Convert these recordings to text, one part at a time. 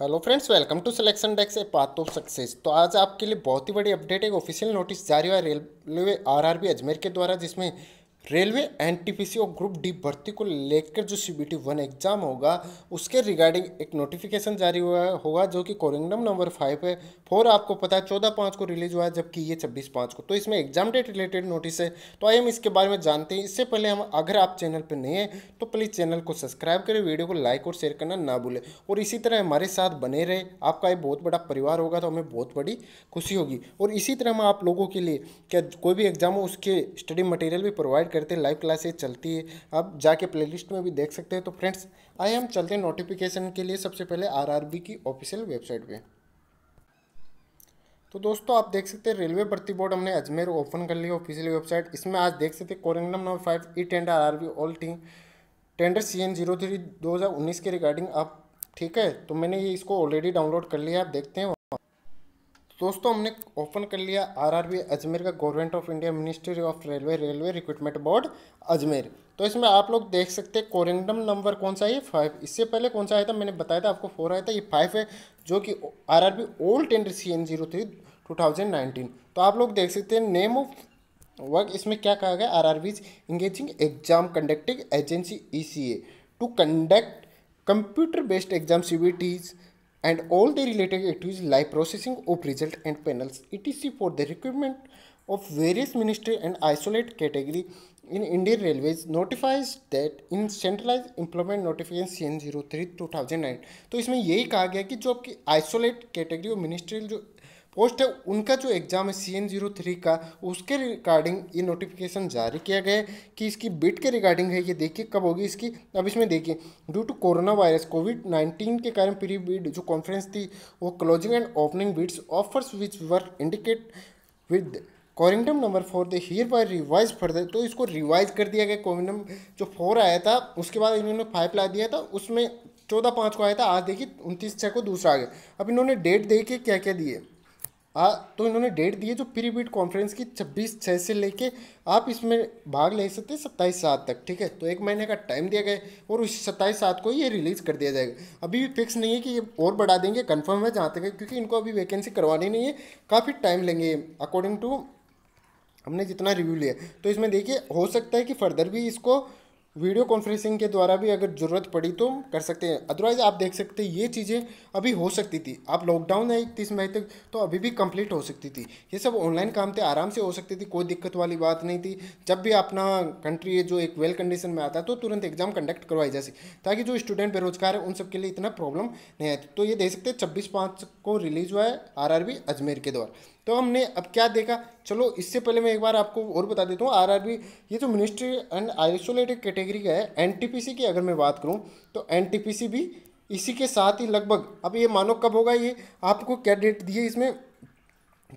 hello friends welcome to selection desk a path of success तो आज आपके लिए बहुत ही बड़ी अपडेट है ऑफिशियल नोटिस जारी हुआ रेलवे आरआरबी अजमेर के द्वारा जिसमें रेलवे सी और ग्रुप डी भर्ती को लेकर जो सी टी वन एग्जाम होगा उसके रिगार्डिंग एक नोटिफिकेशन जारी हुआ होगा जो कि कोरिंगडम नंबर फाइव है फोर आपको पता है चौदह पाँच को रिलीज हुआ है जबकि ये छब्बीस पाँच को तो इसमें एग्जाम डेट रिलेटेड नोटिस है तो आई हम इसके बारे में जानते हैं इससे पहले हम अगर आप चैनल पर नहीं हैं तो प्लीज़ चैनल को सब्सक्राइब करें वीडियो को लाइक और शेयर करना ना भूलें और इसी तरह हमारे साथ बने रहे आपका एक बहुत बड़ा परिवार होगा तो हमें बहुत बड़ी खुशी होगी और इसी तरह हम आप लोगों के लिए क्या कोई भी एग्जाम हो उसके स्टडी मटेरियल भी प्रोवाइड करते हैं लाइव क्लासेज चलती है आप जाके प्ले में भी देख सकते हैं तो फ्रेंड्स आए हम चलते हैं नोटिफिकेशन के लिए सबसे पहले आर की ऑफिशियल वेबसाइट पर तो दोस्तों आप देख सकते हैं रेलवे भर्ती बोर्ड हमने अजमेर ओपन कर लिया ऑफिशियल वेबसाइट इसमें आज देख सकते हैं corrigendum number five e tender R R B all team tender C N zero three दो हज़ार उन्नीस के रिगार्डिंग आप ठीक है तो मैंने ये इसको ऑलरेडी डाउनलोड कर लिया आप देखते हैं दोस्तों हमने ओपन कर लिया आरआरबी अजमेर का government of India ministry of railway railway recruitment board Ajmer तो इसमें आप लोग देख सकते हैं कोरेंडम नंबर कौन सा है फाइव इससे पहले कौन सा आया था मैंने बताया था आपको फोर आया था ये फाइव है जो कि R R B old tender C N zero three two thousand nineteen तो आप लोग देख सकते हैं नेम ऑफ वर्क इसमें क्या कहा गया R R B's engaging exam conducting agency E C A to conduct computer based exam C Ts and all the related activities like processing of result and panels etc for the requirement of various ministry and isolate category in Indian Railways notifies that in centralized employment notification C N zero three two thousand nine तो इसमें यही कहा गया कि जो आपकी isolate category और ministerial जो पोस्ट है उनका जो एग्ज़ाम है सी एन जीरो थ्री का उसके रिगार्डिंग ये नोटिफिकेशन जारी किया गया है कि इसकी बिट के रिगार्डिंग है ये देखिए कब होगी इसकी अब इसमें देखिए due to corona virus COVID nineteen के कारण प्री बिड जो कॉन्फ्रेंस थी वो closing and opening bids offers which were indicate with corrigendum number four they hereby revise further तो इसको रिवाइज कर दिया गया कॉरिंगडम जो फोर आया था उसके बाद इन्होंने फाइव ला दिया था उसमें चौदह पाँच को आया था आज देखिए उनतीस छः को दूसरा आ गया अब इन्होंने डेट दे के क्या क्या दिए आ तो इन्होंने डेट दी है जो प्री बीट कॉन्फ्रेंस की छब्बीस छः से लेके आप इसमें भाग ले सकते हैं सत्ताईस सात तक ठीक है तो एक महीने का टाइम दिया गया और उस सत्ताईस सात को ये रिलीज़ कर दिया जाएगा अभी भी फिक्स नहीं है कि ये और बढ़ा देंगे कन्फर्म है जहाँ तक क्योंकि इनको अभी वैकेंसी करवानी नहीं है काफ़ी टाइम लेंगे अकॉर्डिंग टू हमने जितना रिव्यू लिया तो इसमें देखिए हो सकता है कि फर्दर भी इसको वीडियो कॉन्फ्रेंसिंग के द्वारा भी अगर ज़रूरत पड़ी तो कर सकते हैं अदरवाइज़ आप देख सकते हैं ये चीज़ें अभी हो सकती थी आप लॉकडाउन है इकतीस मई तक तो अभी भी कंप्लीट हो सकती थी ये सब ऑनलाइन काम थे आराम से हो सकती थी कोई दिक्कत वाली बात नहीं थी जब भी अपना कंट्री है जो एक वेल कंडीशन में आता तो तुरंत एग्जाम कंडक्ट करवाई जा सके ताकि जो स्टूडेंट बेरोजगार है उन सब के लिए इतना प्रॉब्लम नहीं आती तो ये देख सकते हैं छब्बीस पाँच को रिलीज हुआ है आर अजमेर के द्वारा तो हमने अब क्या देखा चलो इससे पहले मैं एक बार आपको और बता देता हूँ आरआरबी ये जो तो मिनिस्ट्री एंड आइसोलेटेड कैटेगरी का है एनटीपीसी की अगर मैं बात करूँ तो एनटीपीसी भी इसी के साथ ही लगभग अब ये मानो कब होगा ये आपको क्या डेट दिए इसमें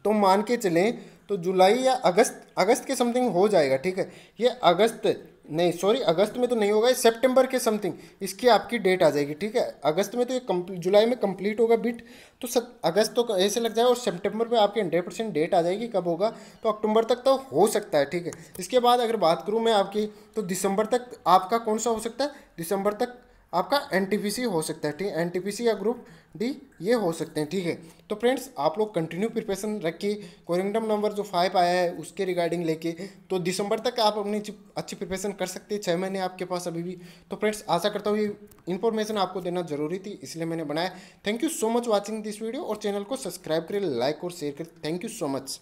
तो मान के चलें तो जुलाई या अगस्त अगस्त के समथिंग हो जाएगा ठीक है ये अगस्त नहीं सॉरी अगस्त में तो नहीं होगा सितंबर के समथिंग इसकी आपकी डेट आ जाएगी ठीक है अगस्त में तो ये जुलाई में कंप्लीट होगा बिट तो सक, अगस्त तो ऐसे लग जाएगा और सितंबर में आपकी हंड्रेड परसेंट डेट आ जाएगी कब होगा तो अक्टूबर तक तो हो सकता है ठीक है इसके बाद अगर बात करूँ मैं आपकी तो दिसंबर तक आपका कौन सा हो सकता है दिसंबर तक आपका एन हो सकता है ठीक है एन या ग्रुप डी ये हो सकते हैं ठीक है तो फ्रेंड्स आप लोग कंटिन्यू प्रिपरेशन रखिए कोरिंगडम नंबर जो फाइव आया है उसके रिगार्डिंग लेके तो दिसंबर तक आप अपनी अच्छी प्रिपरेशन कर सकते हैं छः महीने आपके पास अभी भी तो फ्रेंड्स आशा करता हूँ ये इन्फॉर्मेशन आपको देना जरूरी थी इसलिए मैंने बनाया thank you so much watching this video और चैनल को सब्सक्राइब करें लाइक और शेयर करें थैंक यू सो मच